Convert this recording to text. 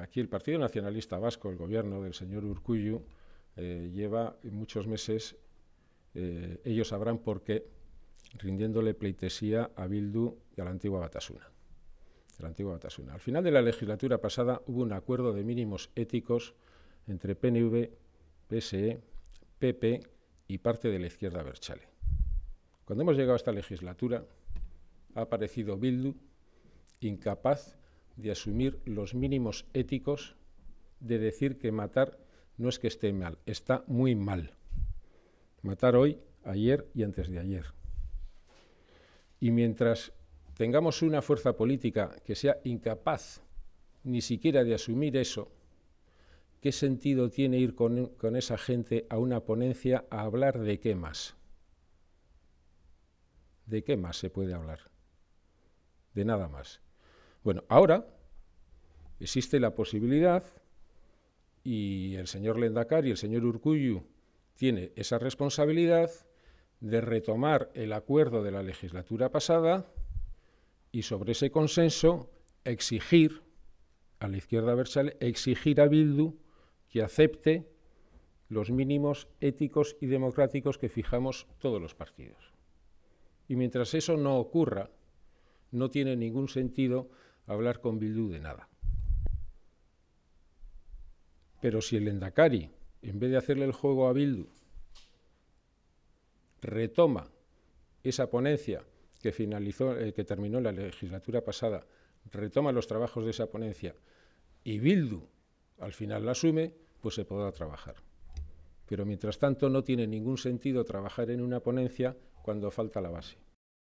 aquí el Partido Nacionalista Vasco, el gobierno del señor Urcuyu, eh, lleva muchos meses, eh, ellos sabrán por qué, rindiéndole pleitesía a Bildu y a la antigua Batasuna. La antigua Batasuna. Al final de la legislatura pasada hubo un acuerdo de mínimos éticos entre PNV, PSE, PP y parte de la izquierda Berchale. Cuando hemos llegado a esta legislatura, ha aparecido Bildu incapaz de asumir los mínimos éticos de decir que matar no es que esté mal, está muy mal. Matar hoy, ayer y antes de ayer. Y mientras tengamos una fuerza política que sea incapaz ni siquiera de asumir eso, ¿qué sentido tiene ir con, con esa gente a una ponencia a hablar de qué más? ¿De qué más se puede hablar? De nada más. Bueno, ahora existe la posibilidad y el señor Lendacar y el señor Urcuyu tiene esa responsabilidad de retomar el acuerdo de la legislatura pasada y sobre ese consenso exigir a la izquierda versal, exigir a Bildu que acepte los mínimos éticos y democráticos que fijamos todos los partidos. Y mientras eso no ocurra, no tiene ningún sentido hablar con Bildu de nada. Pero si el Endacari, en vez de hacerle el juego a Bildu, retoma esa ponencia que, finalizó, eh, que terminó la legislatura pasada, retoma los trabajos de esa ponencia y Bildu al final la asume, pues se podrá trabajar. Pero mientras tanto no tiene ningún sentido trabajar en una ponencia cuando falta la base.